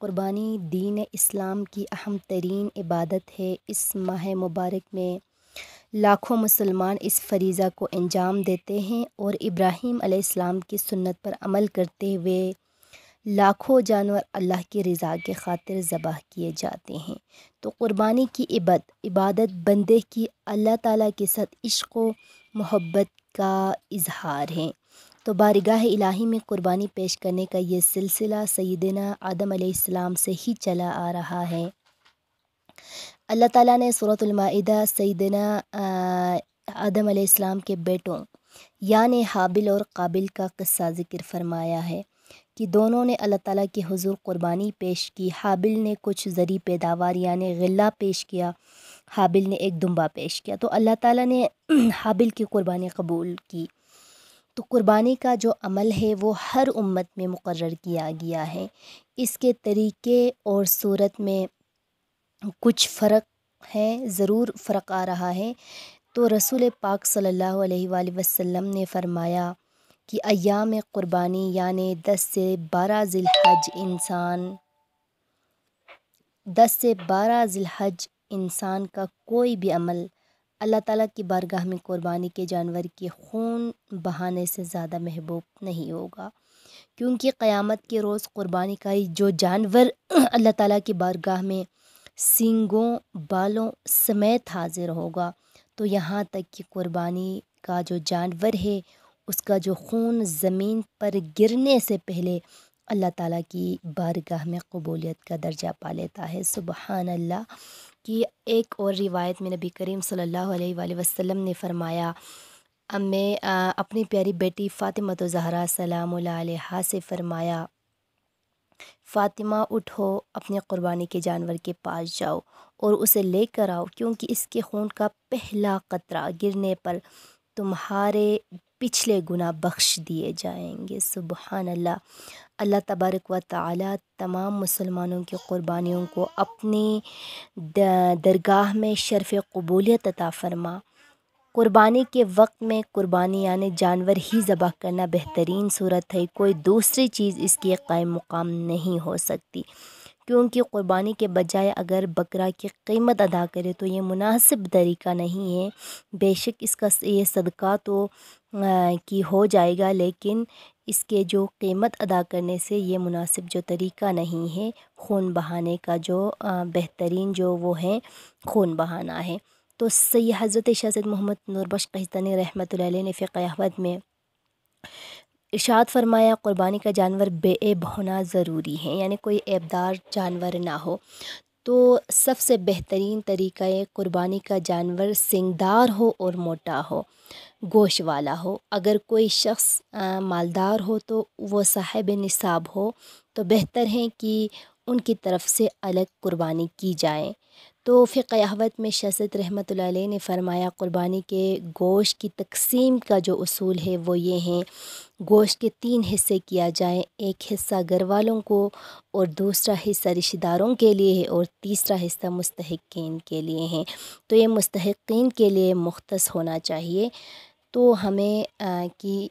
क़ुरबानी दीन इस्लाम की अहम तरीन इबादत है इस माह मुबारक में लाखों मुसलमान इस फरीज़ा को अंजाम देते हैं और इब्राहीम अलैहिस्सलाम की सुन्नत पर अमल करते हुए लाखों जानवर अल्लाह की रज़ा के खातिर ज़बह किए जाते हैं तो क़ुरबानी की इबद इबादत बंदे की अल्लाह ताला के साथ इश्क मोहब्बत का इजहार है तो बारगाह इलाही में कुर्बानी पेश करने का ये सिलसिला सईदना आदम अलैहिस्सलाम से ही चला आ रहा है अल्लाह ताला ने सूरतमादा सईदना आदम अलैहिस्सलाम के बेटों यानि हाबिल और काबिल का क़स्सा ज़िक्र फरमाया है कि दोनों ने अल्लाह ताला के हुजूर क़ुरबानी पेश की हाबिल ने कुछ ज़री पैदावार यानि गिल्ला पेश किया हाबिल ने एक दुम्बा पेश किया तो अल्लाह ताला ने हाबिल की क़ुरबानी कबूल की तो क़ुरबानी का जो अमल है वो हर उम्मत में मुकर किया गया है इसके तरीक़े और सूरत में कुछ फ़र्क है ज़रूर फ़र्क आ रहा है तो रसूल पाक सल्लल्लाहु अलैहि वसल्लम ने फ़रमाया कि अयाम क़ुरबानी यानि दस से बारह ज़िलहज इंसान दस से बारह ज़िलहज इंसान का कोई भी अमल अल्लाह ताला की बारगाह में क़ुरबानी के जानवर के खून बहाने से ज़्यादा महबूब नहीं होगा क्योंकि क़यामत के रोज़ क़ुरबानी का जो जानवर अल्लाह ताला की बारगाह में सींगों बालों समेत हाजिर होगा तो यहाँ तक कि कुर्बानी का जो जानवर है उसका जो खून ज़मीन पर गिरने से पहले अल्लाह ताला की बारगाह में कबूलियत का दर्जा पा लेता है सुबहानल्ला की एक और रिवायत में नबी करीम सल्लल्लाहु अलैहि वसल्लम ने फरमाया मैं अपनी प्यारी बेटी फ़ातिमा तो जहरा सलाम से फरमाया फ़ातिमा उठो अपने कुर्बानी के जानवर के पास जाओ और उसे लेकर आओ क्योंकि इसके खून का पहला कतरा गिरने पर तुम्हारे पिछले गुना बख्श दिए जाएंगे सुबहान अल्लाह अल्लाह तबारक व ताली तमाम मुसलमानों की क़ुरबानियों को अपने दरगाह में शरफ़ कबूलियत अता फरमा क़ुरबानी के वक्त में कुरबानी यानी जानवर ही ज़बह करना बेहतरीन सूरत है कोई दूसरी चीज़ इसकी कायम मुकाम नहीं हो सकती क्योंकि क़ुरबानी के बजाय अगर बकरा की कीमत अदा करे तो ये मुनासिब तरीका नहीं है बेशक इसका ये सदका तो कि की हो जाएगा लेकिन इसके जो कीमत अदा करने से ये मुनासिब जो तरीका नहीं है खून बहाने का जो बेहतरीन जो वो है खून बहाना है तो सही हज़रत शाह मोहम्मद नूरबश कहतनी रहमत ने फ़िक अहमद में इरशाद फरमाया क़ुरबानी का जानवर बेब होना ज़रूरी है यानी कोई ऐबदार जानवर ना हो तो सबसे बेहतरीन तरीका ये क़ुरबानी का जानवर सिंगदार हो और मोटा हो गोश वाला हो अगर कोई शख्स मालदार हो तो वो साहिब निसाब हो तो बेहतर है कि उनकी तरफ से अलग क़ुरबानी की जाए तो फ़िक अहवत में शसत रहमत ने फ़रमाया क़ुरबानी के गोश की तकसीम का जो असूल है वो ये हैं गोश के तीन हिस्से किया जाए एक हिस्सा घर वालों को और दूसरा हिस्सा रिश्तेदारों के लिए है और तीसरा हिस्सा मुस्तकिन के लिए हैं तो ये मुस्तकिन के लिए मुख्त होना चाहिए तो हमें आ, कि